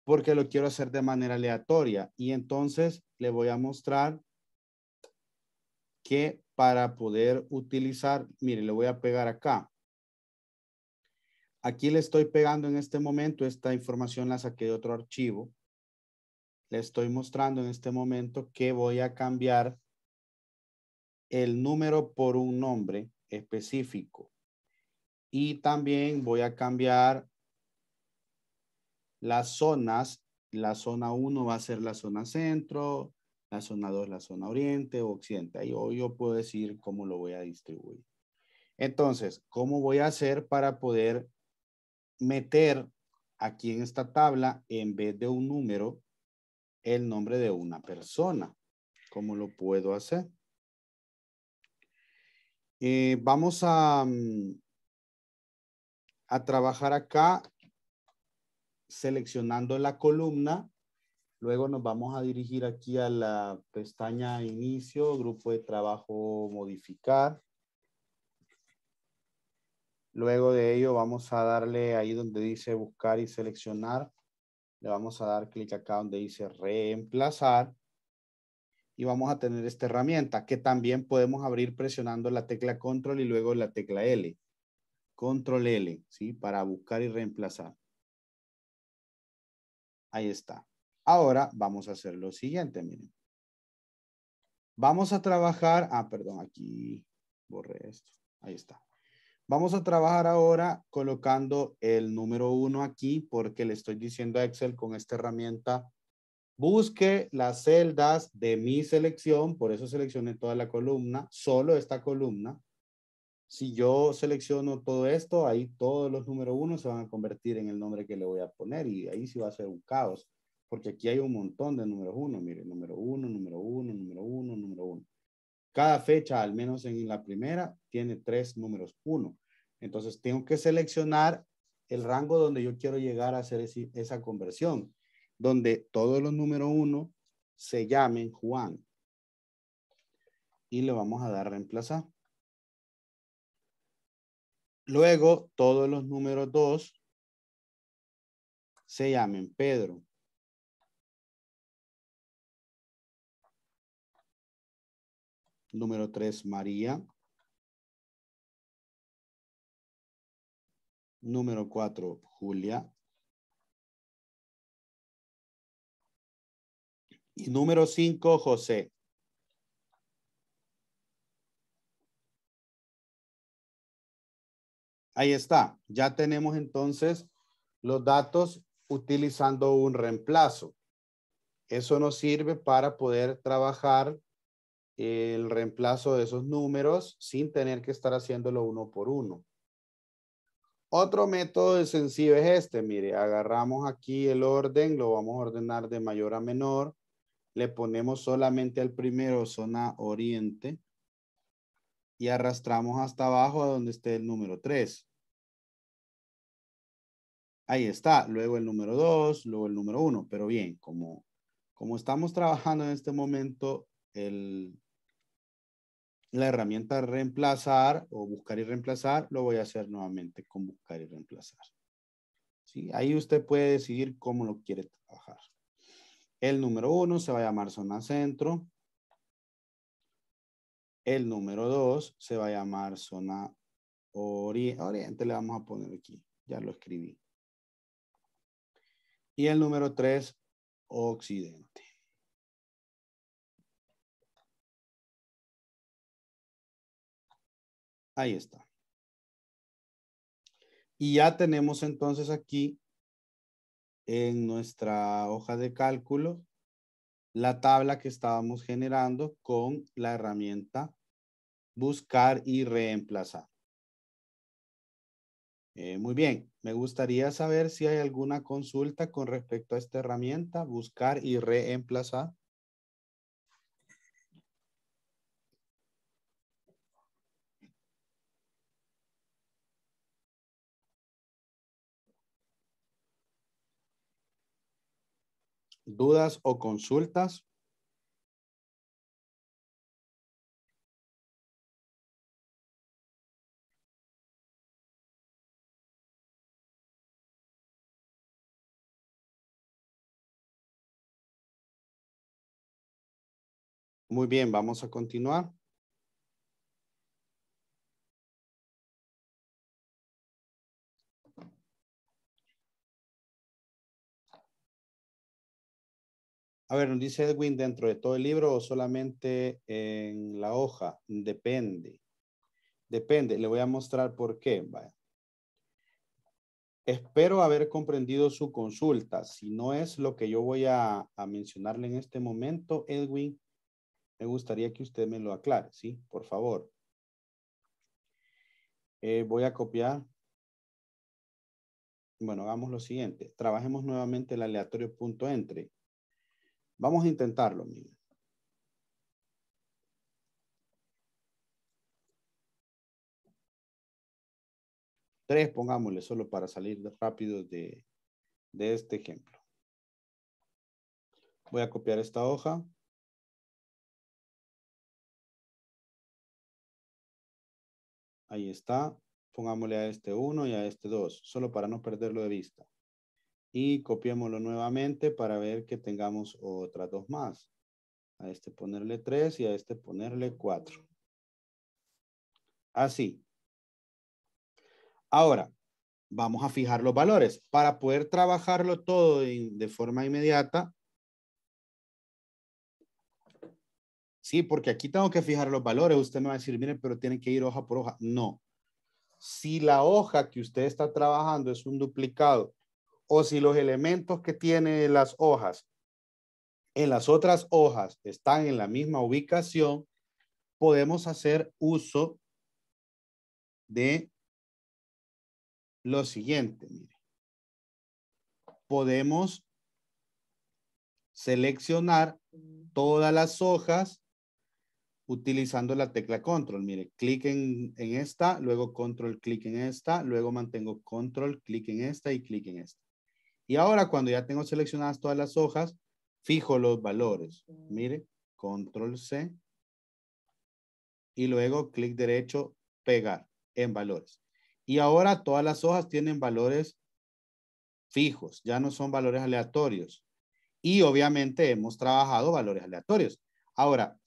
porque lo quiero hacer de manera aleatoria. Y entonces le voy a mostrar que para poder utilizar, mire, le voy a pegar acá. Aquí le estoy pegando en este momento, esta información la saqué de otro archivo. Le estoy mostrando en este momento que voy a cambiar el número por un nombre específico. Y también voy a cambiar las zonas, la zona 1 va a ser la zona centro, la zona 2 la zona oriente o occidente. Ahí yo, puedo decir cómo lo voy a distribuir. Entonces, ¿cómo voy a hacer para poder meter aquí en esta tabla, en vez de un número, el nombre de una persona? ¿Cómo lo puedo hacer? Eh, vamos a, mm, a trabajar acá seleccionando la columna. Luego nos vamos a dirigir aquí a la pestaña Inicio, Grupo de Trabajo Modificar. Luego de ello vamos a darle ahí donde dice buscar y seleccionar. Le vamos a dar clic acá donde dice reemplazar. Y vamos a tener esta herramienta que también podemos abrir presionando la tecla control y luego la tecla L. Control L, ¿sí? Para buscar y reemplazar. Ahí está. Ahora vamos a hacer lo siguiente, miren. Vamos a trabajar, ah, perdón, aquí borré esto. Ahí está. Vamos a trabajar ahora colocando el número uno aquí porque le estoy diciendo a Excel con esta herramienta busque las celdas de mi selección, por eso seleccioné toda la columna, solo esta columna, si yo selecciono todo esto, ahí todos los números uno se van a convertir en el nombre que le voy a poner y ahí sí va a ser un caos, porque aquí hay un montón de números uno, mire, número uno, número uno, número uno, número uno. Cada fecha, al menos en la primera, tiene tres números uno. Entonces tengo que seleccionar el rango donde yo quiero llegar a hacer esa conversión, donde todos los números uno se llamen Juan. Y le vamos a dar reemplazar. Luego, todos los números dos se llamen Pedro. Número tres, María. Número cuatro, Julia. Y número cinco José. Ahí está. Ya tenemos entonces los datos utilizando un reemplazo. Eso nos sirve para poder trabajar el reemplazo de esos números sin tener que estar haciéndolo uno por uno. Otro método sencillo es este. Mire, agarramos aquí el orden, lo vamos a ordenar de mayor a menor. Le ponemos solamente al primero zona oriente y arrastramos hasta abajo a donde esté el número 3. Ahí está, luego el número 2, luego el número 1, pero bien, como, como estamos trabajando en este momento el, la herramienta reemplazar o buscar y reemplazar, lo voy a hacer nuevamente con buscar y reemplazar. ¿Sí? Ahí usted puede decidir cómo lo quiere trabajar. El número 1 se va a llamar zona centro, el número 2 se va a llamar zona oriente, le vamos a poner aquí, ya lo escribí. Y el número 3, occidente. Ahí está. Y ya tenemos entonces aquí en nuestra hoja de cálculo la tabla que estábamos generando con la herramienta buscar y reemplazar. Eh, muy bien, me gustaría saber si hay alguna consulta con respecto a esta herramienta, buscar y reemplazar. dudas o consultas? Muy bien, vamos a continuar. A ver, nos dice Edwin, ¿dentro de todo el libro o solamente en la hoja? Depende. Depende. Le voy a mostrar por qué. Vaya. Espero haber comprendido su consulta. Si no es lo que yo voy a, mencionarle en este momento, Edwin, me gustaría que usted me lo aclare, ¿sí? Por favor. Eh, voy a copiar. Bueno, hagamos lo siguiente. Trabajemos nuevamente el aleatorio punto entre. Vamos a intentarlo, miren. Tres, pongámosle, solo para salir rápido de, este ejemplo. Voy a copiar esta hoja. Ahí está. Pongámosle a este uno y a este dos, solo para no perderlo de vista y copiémoslo nuevamente para ver que tengamos otras dos más. A este ponerle tres y a este ponerle cuatro. Así. Ahora, vamos a fijar los valores. Para poder trabajarlo todo de forma inmediata, Sí, porque aquí tengo que fijar los valores. Usted me va a decir, mire, pero tiene que ir hoja por hoja. No. Si la hoja que usted está trabajando es un duplicado o si los elementos que tiene las hojas en las otras hojas están en la misma ubicación, podemos hacer uso de lo siguiente. Mire. Podemos seleccionar todas las hojas utilizando la tecla control. Mire, clic en, en esta, luego control, clic en esta, luego mantengo control, clic en esta y clic en esta. Y ahora cuando ya tengo seleccionadas todas las hojas, fijo los valores. Mire, control C. Y luego clic derecho, pegar en valores. Y ahora todas las hojas tienen valores fijos, ya no son valores aleatorios. Y obviamente hemos trabajado valores aleatorios. Ahora,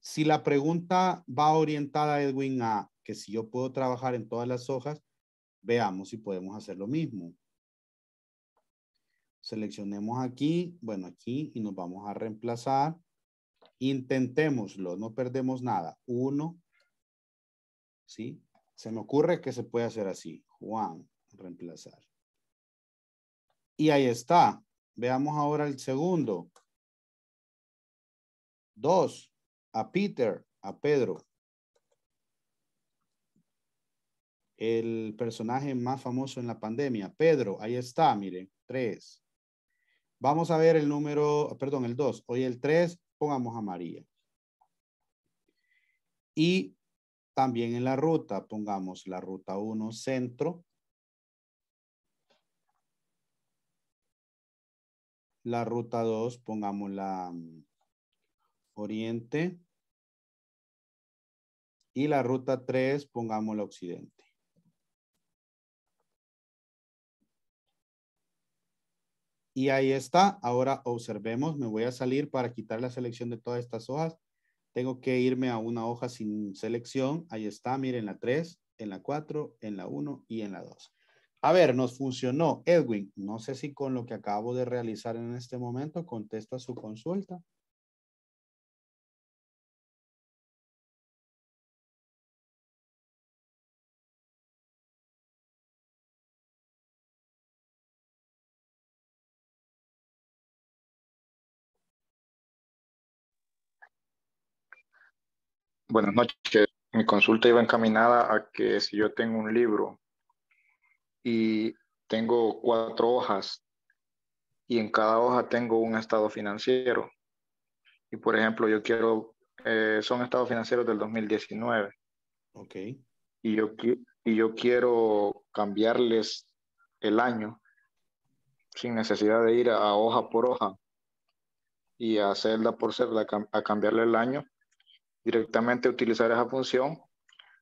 si la pregunta va orientada, Edwin, a que si yo puedo trabajar en todas las hojas, veamos si podemos hacer lo mismo. Seleccionemos aquí, bueno, aquí y nos vamos a reemplazar. Intentémoslo, no perdemos nada. Uno, ¿sí? Se me ocurre que se puede hacer así. Juan, reemplazar. Y ahí está. Veamos ahora el segundo. Dos, a Peter, a Pedro. El personaje más famoso en la pandemia, Pedro, ahí está, Miren. tres. Vamos a ver el número, perdón, el 2. Hoy el 3, pongamos a María. Y también en la ruta, pongamos la ruta 1, centro. La ruta 2, pongamos la mm, oriente. Y la ruta 3, pongamos la occidente. Y ahí está. Ahora observemos. Me voy a salir para quitar la selección de todas estas hojas. Tengo que irme a una hoja sin selección. Ahí está. Miren la 3, en la 4, en la 1 y en la 2. A ver, nos funcionó. Edwin, no sé si con lo que acabo de realizar en este momento contesta su consulta. buenas noches. Mi consulta iba encaminada a que si yo tengo un libro y tengo cuatro hojas y en cada hoja tengo un estado financiero. Y por ejemplo, yo quiero, eh, son estados financieros del 2019. Ok. Y yo, y yo quiero cambiarles el año sin necesidad de ir a, hoja por hoja y a celda por celda a cambiarle el año directamente utilizar esa función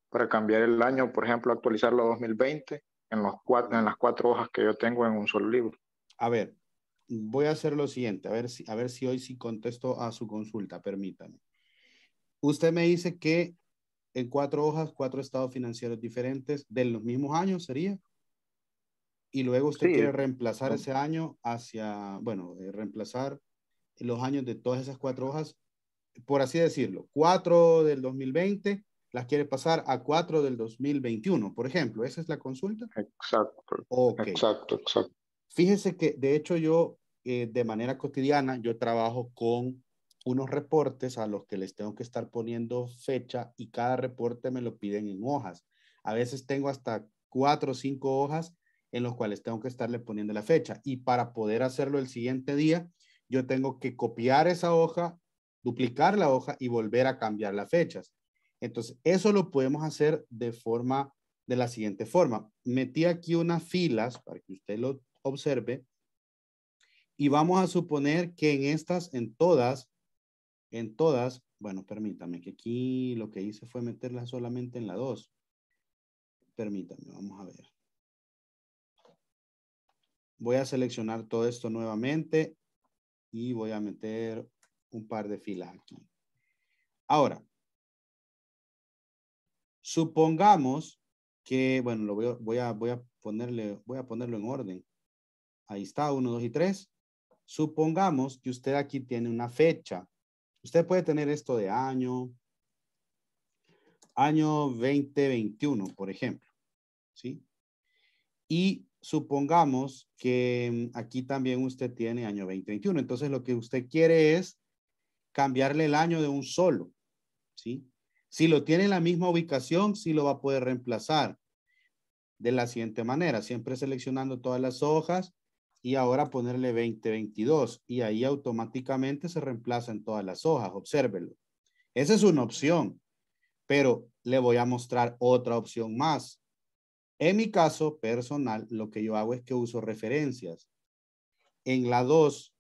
para cambiar el año, por ejemplo, actualizarlo a 2020 en, las cuatro hojas que yo tengo en un solo libro. A ver, voy a hacer lo siguiente, a ver si, a ver si hoy sí contesto a su consulta, permítame. Usted me dice que en cuatro hojas, cuatro estados financieros diferentes de los mismos años sería. Y luego usted quiere reemplazar ese año hacia, bueno, eh, reemplazar los años de todas esas cuatro hojas por así decirlo, 4 del 2020 las quiere pasar a 4 del 2021, por ejemplo. ¿Esa es la consulta? Exacto. Okay. Exacto, exacto. Fíjese que, de hecho, yo eh, de manera cotidiana, yo trabajo con unos reportes a los que les tengo que estar poniendo fecha y cada reporte me lo piden en hojas. A veces tengo hasta cuatro o cinco hojas en los cuales tengo que estarle poniendo la fecha. Y para poder hacerlo el siguiente día, yo tengo que copiar esa hoja duplicar la hoja y volver a cambiar las fechas. Entonces, eso lo podemos hacer de forma, de la siguiente forma. Metí aquí unas filas para que usted lo observe. Y vamos a suponer que en estas, en todas, en todas, bueno, permítame que aquí lo que hice fue meterla solamente en la 2. Permítame, vamos a ver. Voy a seleccionar todo esto nuevamente y voy a meter un par de filas aquí. Ahora, supongamos que, bueno, lo voy, a, ponerle, voy a ponerlo en orden. Ahí está, Uno, dos y tres. Supongamos que usted aquí tiene una fecha. Usted puede tener esto de año, año 2021, por ejemplo. ¿Sí? Y supongamos que aquí también usted tiene año 2021. Entonces lo que usted quiere es cambiarle el año de un solo, Si lo tiene en la misma ubicación, sí lo va a poder reemplazar de la siguiente manera, siempre seleccionando todas las hojas y ahora ponerle 2022 y ahí automáticamente se reemplazan todas las hojas, obsérvelo. Esa es una opción, pero le voy a mostrar otra opción más. En mi caso personal, lo que yo hago es que uso referencias. En la 2,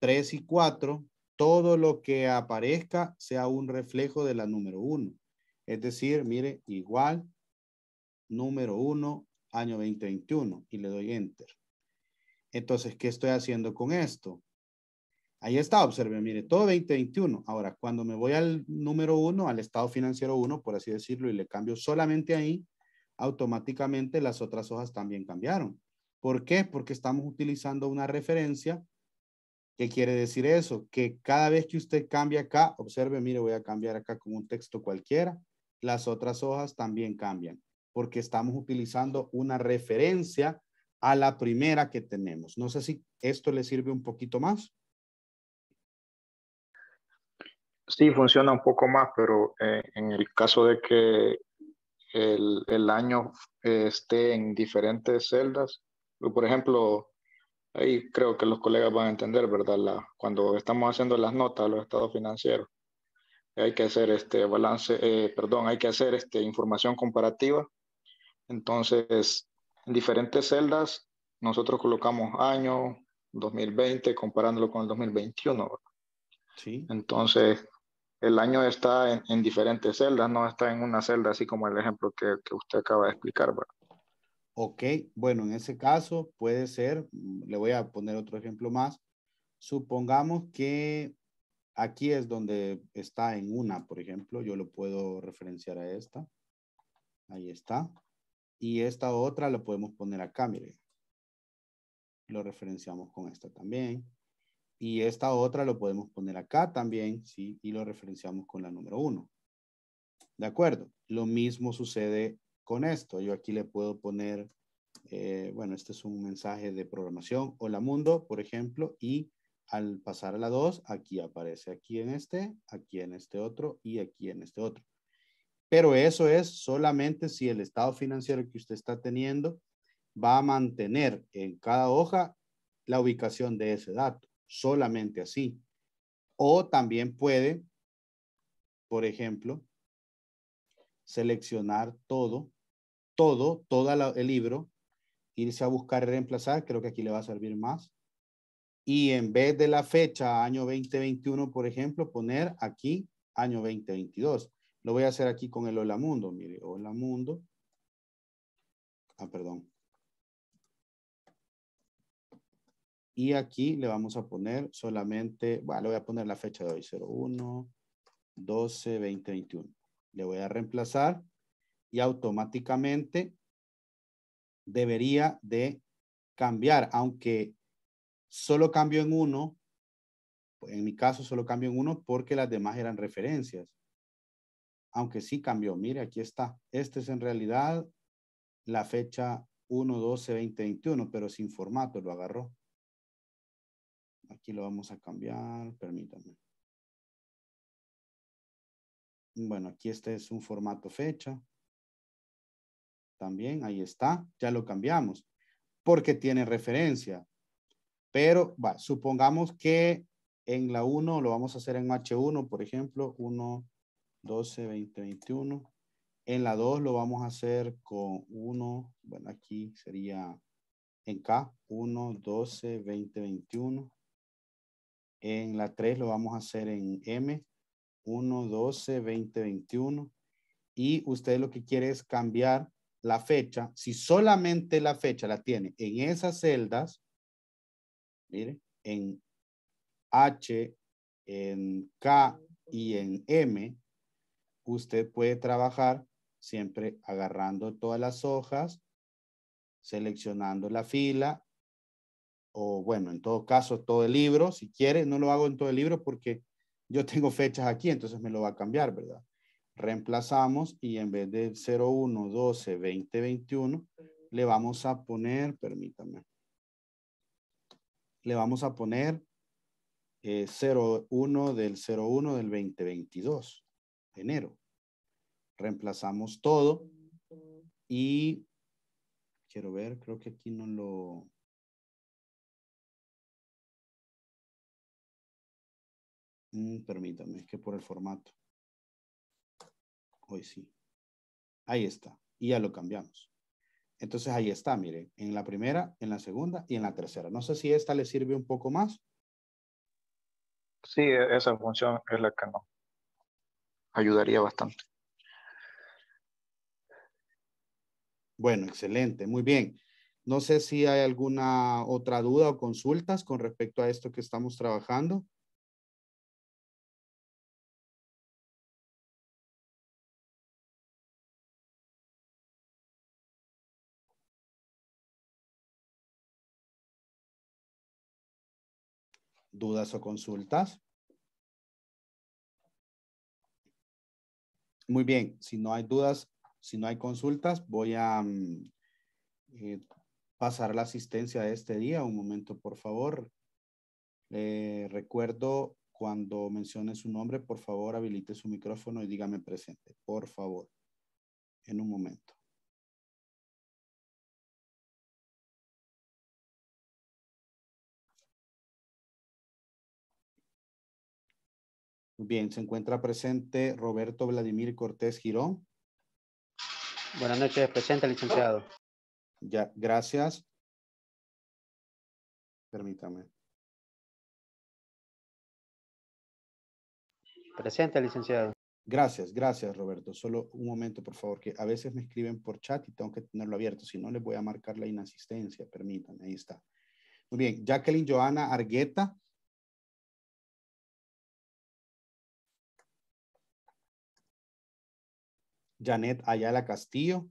3 y 4 todo lo que aparezca sea un reflejo de la número uno. Es decir, mire, igual, número uno, año 2021, y le doy enter. Entonces, ¿qué estoy haciendo con esto? Ahí está, observe, mire, todo 2021. Ahora, cuando me voy al número uno, al estado financiero uno, por así decirlo, y le cambio solamente ahí, automáticamente las otras hojas también cambiaron. ¿Por qué? Porque estamos utilizando una referencia ¿Qué quiere decir eso? Que cada vez que usted cambia acá, observe, mire, voy a cambiar acá con un texto cualquiera, las otras hojas también cambian, porque estamos utilizando una referencia a la primera que tenemos. No sé si esto le sirve un poquito más. Sí, funciona un poco más, pero eh, en el caso de que el, año eh, esté en diferentes celdas, por ejemplo, Ahí creo que los colegas van a entender, ¿verdad? La, cuando estamos haciendo las notas, los estados financieros, hay que hacer este balance, eh, perdón, hay que hacer este, información comparativa. Entonces, en diferentes celdas, nosotros colocamos año 2020 comparándolo con el 2021. ¿verdad? Sí. Entonces, el año está en, diferentes celdas, no está en una celda así como el ejemplo que, que usted acaba de explicar, ¿verdad? Ok, bueno, en ese caso puede ser, mm, le voy a poner otro ejemplo más. Supongamos que aquí es donde está en una, por ejemplo, yo lo puedo referenciar a esta. Ahí está. Y esta otra lo podemos poner acá, Mire. Lo referenciamos con esta también. Y esta otra lo podemos poner acá también, ¿sí? Y lo referenciamos con la número uno. ¿De acuerdo? Lo mismo sucede con esto. Yo aquí le puedo poner, eh, bueno, este es un mensaje de programación, hola mundo, por ejemplo, y al pasar a la 2, aquí aparece aquí en este, aquí en este otro y aquí en este otro. Pero eso es solamente si el estado financiero que usted está teniendo va a mantener en cada hoja la ubicación de ese dato, solamente así. O también puede, por ejemplo, seleccionar todo todo, todo el libro, irse a buscar reemplazar, creo que aquí le va a servir más. Y en vez de la fecha año 2021, por ejemplo, poner aquí año 2022. Lo voy a hacer aquí con el Hola Mundo, mire, Hola Mundo. Ah, perdón. Y aquí le vamos a poner solamente, bueno, le voy a poner la fecha de hoy, 01, 12, 2021. Le voy a reemplazar y automáticamente debería de cambiar, aunque solo cambio en uno, en mi caso solo cambio en uno porque las demás eran referencias. Aunque sí cambió, mire, aquí está. Este es en realidad la fecha 1-12-2021, pero sin formato lo agarró. Aquí lo vamos a cambiar, permítanme. Bueno, aquí este es un formato fecha. También ahí está, ya lo cambiamos, porque tiene referencia. Pero supongamos que en la 1 lo vamos a hacer en H1, por ejemplo, 1, 12, 20, 21. En la 2 lo vamos a hacer con 1, bueno, aquí sería en K, 1, 12, 20, 21. En la 3 lo vamos a hacer en M, 1, 12, 20, 21. Y usted lo que quiere es cambiar la fecha, si solamente la fecha la tiene en esas celdas, mire, en H, en K y en M, usted puede trabajar siempre agarrando todas las hojas, seleccionando la fila, o bueno, en todo caso, todo el libro, si quiere, no lo hago en todo el libro porque yo tengo fechas aquí, entonces me lo va a cambiar, ¿verdad? reemplazamos y en vez de 01, 12, 20, le vamos a poner, permítame, le vamos a poner 01 eh, del 01 del 2022, enero. Reemplazamos todo y quiero ver, creo que aquí no lo... Mm, permítame, es que por el formato hoy pues sí. Ahí está. Y ya lo cambiamos. Entonces ahí está, miren, en la primera, en la segunda y en la tercera. No sé si esta le sirve un poco más. Sí, e-, esa función es la que no ayudaría bastante. Bueno, excelente, muy bien. No sé si hay alguna otra duda o consultas con respecto a esto que estamos trabajando. dudas o consultas? Muy bien, si no hay dudas, si no hay consultas, voy a mm, eh, pasar la asistencia de este día. Un momento, por favor. recuerdo cuando mencione su nombre, por favor, habilite su micrófono y dígame presente, por favor, en un momento. Bien, se encuentra presente Roberto Vladimir Cortés Girón. Buenas noches, presente, licenciado. Ya, gracias. Permítame. Presente, licenciado. Gracias, gracias, Roberto. Solo un momento, por favor, que a veces me escriben por chat y tengo que tenerlo abierto, si no les voy a marcar la inasistencia, permítanme, ahí está. Muy bien, Jacqueline Joana Argueta. Janet Ayala Castillo.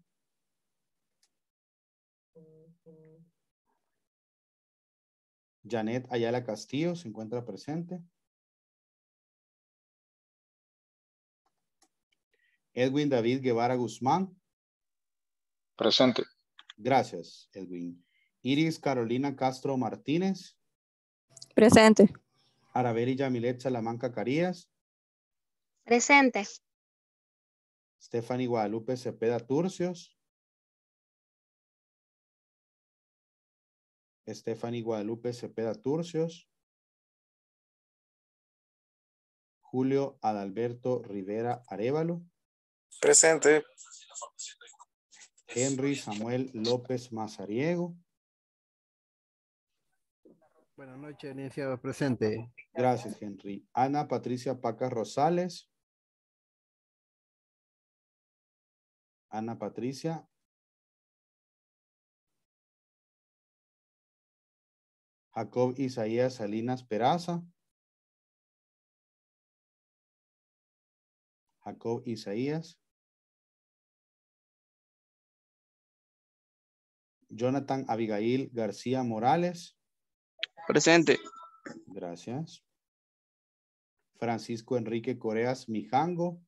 Janet Ayala Castillo se encuentra presente. Edwin David Guevara Guzmán. Presente. Gracias, Edwin. Iris Carolina Castro Martínez. Presente. Araberi Yamilet Salamanca Carías. Presente. Stephanie Guadalupe Cepeda Turcios. Stephanie Guadalupe Cepeda Turcios. Julio Adalberto Rivera Arevalo. Presente. Henry Samuel López Mazariego. Buenas noches, iniciado Presente. Gracias, Henry. Ana Patricia Paca Rosales. Ana Patricia. Jacob Isaías Salinas Peraza. Jacob Isaías. Jonathan Abigail García Morales. Presente. Gracias. Francisco Enrique Coreas Mijango.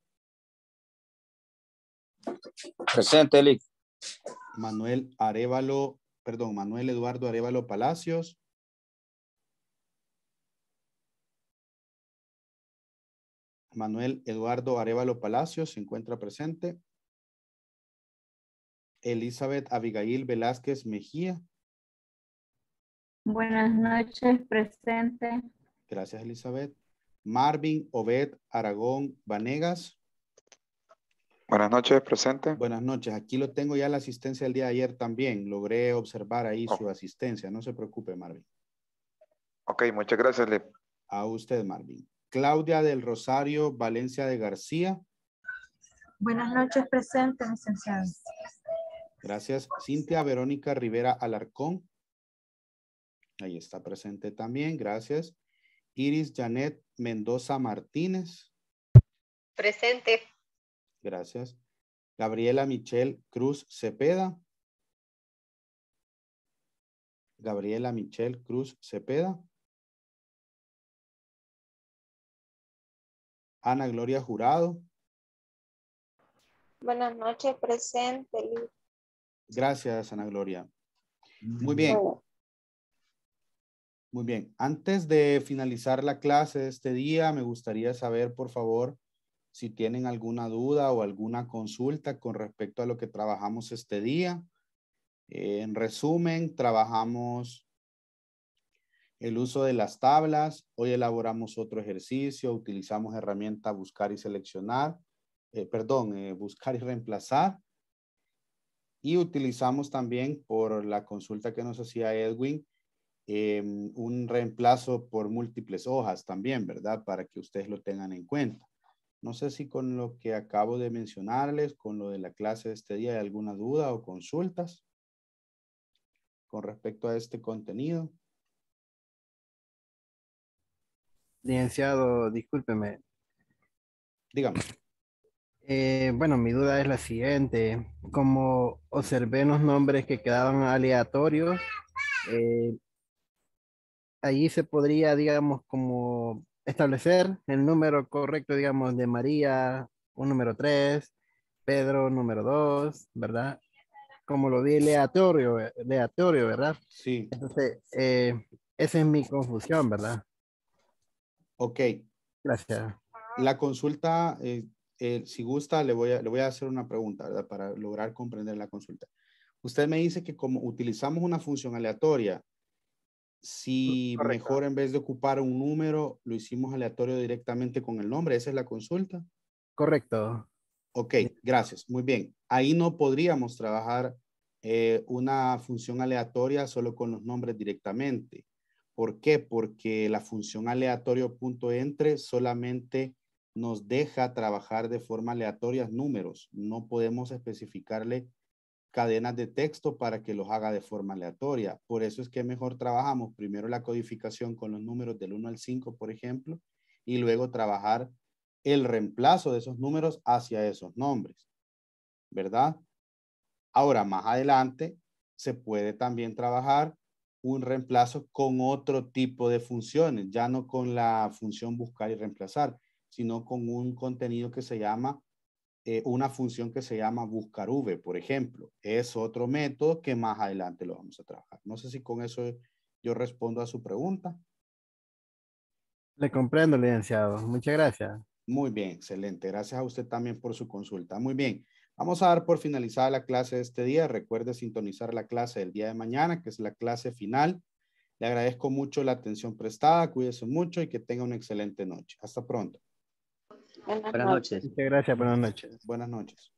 Presente, Eli. Manuel Arevalo, perdón, Manuel Eduardo Arevalo Palacios. Manuel Eduardo Arevalo Palacios se encuentra presente. Elizabeth Abigail Velázquez Mejía. Buenas noches, presente. Gracias, Elizabeth. Marvin Obed Aragón Vanegas. Buenas noches, presente. Buenas noches. Aquí lo tengo ya la asistencia del día de ayer también. Logré observar ahí su asistencia. No se preocupe, Marvin. Ok, muchas gracias, A usted, Marvin. Claudia del Rosario Valencia de García. Buenas noches, presente, licenciado. Gracias. Cintia Verónica Rivera Alarcón. Ahí está presente también, gracias. Iris Janet Mendoza Martínez. Presente. Gracias. Gabriela Michelle Cruz Cepeda. Gabriela Michelle Cruz Cepeda. Ana Gloria Jurado. Buenas noches, presente. Gracias, Ana Gloria. Muy bien. Muy bien. Antes de finalizar la clase de este día, me gustaría saber, por favor, si tienen alguna duda o alguna consulta con respecto a lo que trabajamos este día. en resumen, trabajamos el uso de las tablas. Hoy elaboramos otro ejercicio, utilizamos herramienta buscar y seleccionar. Eh, perdón, eh, buscar y reemplazar. Y utilizamos también por la consulta que nos hacía Edwin, em, un reemplazo por múltiples hojas también, ¿verdad? Para que ustedes lo tengan en cuenta. No sé si con lo que acabo de mencionarles, con lo de la clase de este día, hay alguna duda o consultas con respecto a este contenido. Licenciado, discúlpeme. Dígame. Eh, bueno, mi duda es la siguiente. Como observé los nombres que quedaban aleatorios, eh, ahí se podría, digamos, como establecer el número correcto, digamos, de María, un número 3, Pedro, número 2, ¿verdad? Como lo di aleatorio, eh, aleatorio, ¿verdad? Sí. Entonces, eh, esa es mi confusión, ¿verdad? Ok. Gracias. La consulta, eh, si gusta, le voy, a, le voy a hacer una pregunta, ¿verdad? Para lograr comprender la consulta. Usted me dice que como utilizamos una función aleatoria, si mejor en vez de ocupar un número, lo hicimos aleatorio directamente con el nombre. Esa es la consulta. Correcto. Ok, gracias. Muy bien. Ahí no podríamos trabajar eh, una función aleatoria solo con los nombres directamente. ¿Por qué? Porque la función aleatorio entre solamente nos deja trabajar de forma aleatoria números. No podemos especificarle cadenas de texto para que los haga de forma aleatoria. Por eso es que mejor trabajamos primero la codificación con los números del 1 al 5, por ejemplo, y luego trabajar el reemplazo de esos números hacia esos nombres, ¿verdad? Ahora, más adelante, se puede también trabajar un reemplazo con otro tipo de funciones, ya no con la función buscar y reemplazar, sino con un contenido que se llama eh, una función que se llama buscar v, por ejemplo. Es otro método que más adelante lo vamos a trabajar. No sé si con eso yo respondo a su pregunta. Le comprendo, licenciado. Muchas gracias. Muy bien, excelente. Gracias a usted también por su consulta. Muy bien. Vamos a dar por finalizada la clase de este día. Recuerde sintonizar la clase del día de mañana, que es la clase final. Le agradezco mucho la atención prestada. Cuídese mucho y que tenga una excelente noche. Hasta pronto. Buenas, noches. noches. Muchas gracias, buenas noches. Buenas noches.